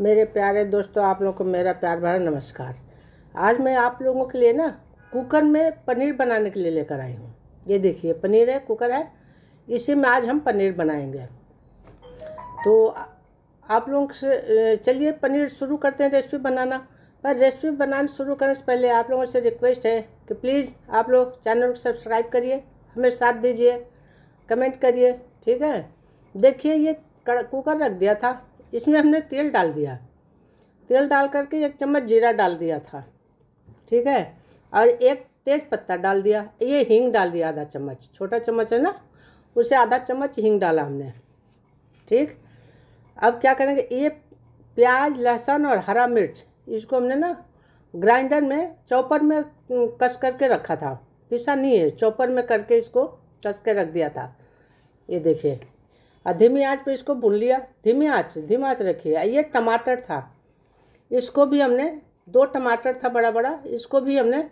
मेरे प्यारे दोस्तों आप लोगों को मेरा प्यार भरा नमस्कार आज मैं आप लोगों के लिए ना कुकर में पनीर बनाने के लिए लेकर आई हूँ ये देखिए पनीर है कुकर है इसी में आज हम पनीर बनाएंगे तो आप लोगों से चलिए पनीर शुरू करते हैं रेसिपी बनाना पर रेसिपी बनाना शुरू करने से पहले आप लोगों से रिक्वेस्ट है कि प्लीज़ आप लोग चैनल को सब्सक्राइब करिए हमें साथ दीजिए कमेंट करिए ठीक है देखिए ये कुकर रख दिया था इसमें हमने तेल डाल दिया तेल डाल करके एक चम्मच जीरा डाल दिया था ठीक है और एक तेज पत्ता डाल दिया ये हींग डाल दिया आधा चम्मच छोटा चम्मच है ना उसे आधा चम्मच हींग डाला हमने ठीक अब क्या करेंगे ये प्याज लहसुन और हरा मिर्च इसको हमने ना ग्राइंडर में चौपर में कस करके रखा था पिसा नहीं है चौपर में करके इसको कस के रख दिया था ये देखिए और धीमी आँच पर इसको भून लिया धीमी आँच धीमी आँच है ये टमाटर था इसको भी हमने दो टमाटर था बड़ा बड़ा इसको भी हमने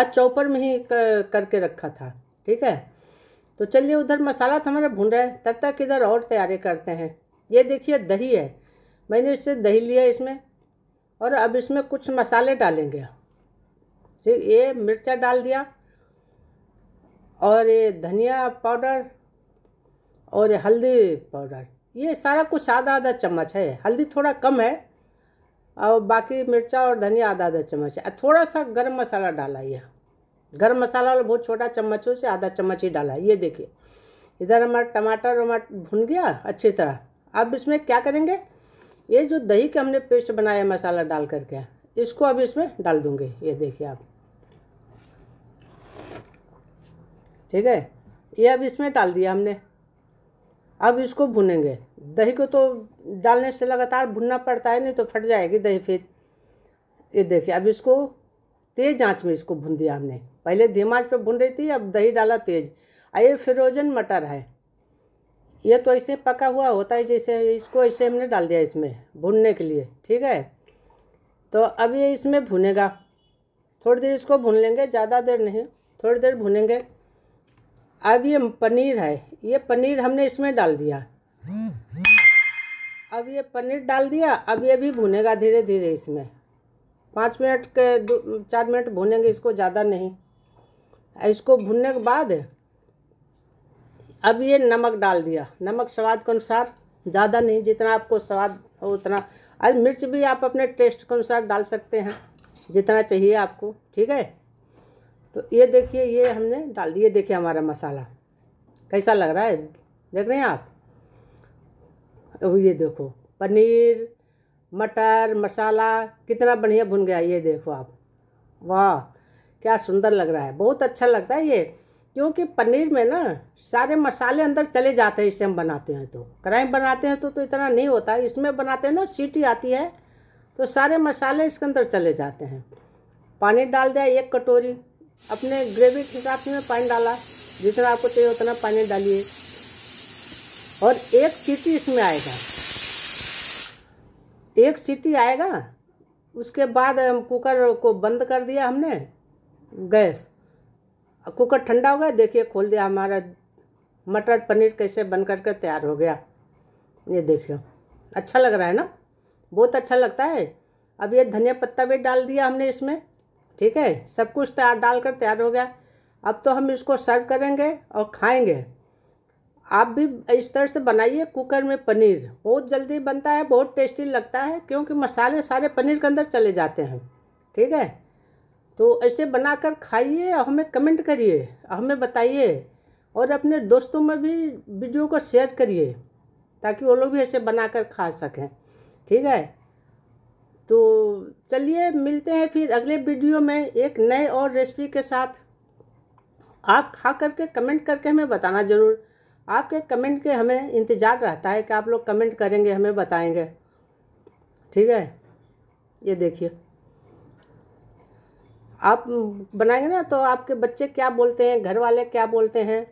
आज चौपर में ही कर, करके रखा था ठीक है तो चलिए उधर मसाला तो हमारा भून रहे हैं तब तक इधर और तैयारी करते हैं ये देखिए दही है मैंने इससे दही लिया इसमें और अब इसमें कुछ मसाले डालेंगे ठीक ये मिर्चा डाल दिया और ये धनिया पाउडर और हल्दी पाउडर ये सारा कुछ आधा आधा चम्मच है हल्दी थोड़ा कम है और बाकी मिर्चा और धनिया आधा आधा चम्मच है थोड़ा सा गरम मसाला डाला यह गरम मसाला वाला बहुत छोटा चम्मचों से आधा चम्मच ही डाला ये देखिए इधर हमारा टमाटर वमाटर भुन गया अच्छी तरह अब इसमें क्या करेंगे ये जो दही का हमने पेस्ट बनाया मसाला डाल करके इसको अब इसमें डाल दूँगे ये देखिए आप ठीक है ये अब इसमें डाल दिया हमने अब इसको भुनेंगे दही को तो डालने से लगातार भुनना पड़ता है नहीं तो फट जाएगी दही फिर ये देखिए अब इसको तेज़ आंच में इसको भून दिया हमने पहले धीमा आँच पर भून रही थी अब दही डाला तेज़ और ये फ्रोजन मटर है ये तो ऐसे पका हुआ होता है जैसे इसको ऐसे हमने डाल दिया इसमें भुनने के लिए ठीक है तो अब ये इसमें भुनेगा थोड़ी देर इसको भून लेंगे ज़्यादा देर नहीं थोड़ी देर भुनेंगे अब ये पनीर है ये पनीर हमने इसमें डाल दिया अब ये पनीर डाल दिया अब ये भी भुनेगा धीरे धीरे इसमें पाँच मिनट के दो चार मिनट भुनेंगे इसको ज़्यादा नहीं इसको भुनने के बाद अब ये नमक डाल दिया नमक स्वाद के अनुसार ज़्यादा नहीं जितना आपको स्वाद हो उतना अरे मिर्च भी आप अपने टेस्ट के अनुसार डाल सकते हैं जितना चाहिए आपको ठीक है तो ये देखिए ये हमने डाल दिए देखिए हमारा मसाला कैसा लग रहा है देख रहे हैं आप ये देखो पनीर मटर मसाला कितना बढ़िया भुन गया ये देखो आप वाह क्या सुंदर लग रहा है बहुत अच्छा लगता है ये क्योंकि पनीर में ना सारे मसाले अंदर चले जाते हैं इसे हम बनाते हैं तो कढ़ाई बनाते हैं तो तो इतना नहीं होता इसमें बनाते हैं ना सीटी आती है तो सारे मसाले इसके अंदर चले जाते हैं पानी डाल दिया एक कटोरी अपने ग्रेवी के हिसाब से पानी डाला जितना आपको चाहिए उतना पानी डालिए और एक सीटी इसमें आएगा एक सीटी आएगा उसके बाद हम कुकर को बंद कर दिया हमने गैस कुकर ठंडा हो गया देखिए खोल दिया हमारा मटर पनीर कैसे बन करके तैयार हो गया ये देखिए अच्छा लग रहा है ना बहुत अच्छा लगता है अब ये धनिया पत्ता भी डाल दिया हमने इसमें ठीक है सब कुछ तैयार डालकर तैयार हो गया अब तो हम इसको सर्व करेंगे और खाएंगे आप भी इस तरह से बनाइए कुकर में पनीर बहुत जल्दी बनता है बहुत टेस्टी लगता है क्योंकि मसाले सारे पनीर के अंदर चले जाते हैं ठीक है तो ऐसे बनाकर खाइए और हमें कमेंट करिए हमें बताइए और अपने दोस्तों में भी वीडियो को शेयर करिए ताकि वो लोग भी ऐसे बनाकर खा सकें ठीक है तो चलिए मिलते हैं फिर अगले वीडियो में एक नए और रेसिपी के साथ आप खा करके कमेंट करके हमें बताना ज़रूर आपके कमेंट के हमें इंतज़ार रहता है कि आप लोग कमेंट करेंगे हमें बताएंगे ठीक है ये देखिए आप बनाएंगे ना तो आपके बच्चे क्या बोलते हैं घर वाले क्या बोलते हैं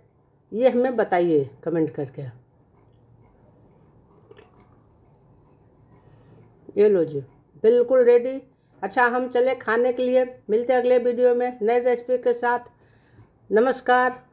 ये हमें बताइए कमेंट करके ये लो जी बिल्कुल रेडी अच्छा हम चले खाने के लिए मिलते अगले वीडियो में नए रेसिपी के साथ नमस्कार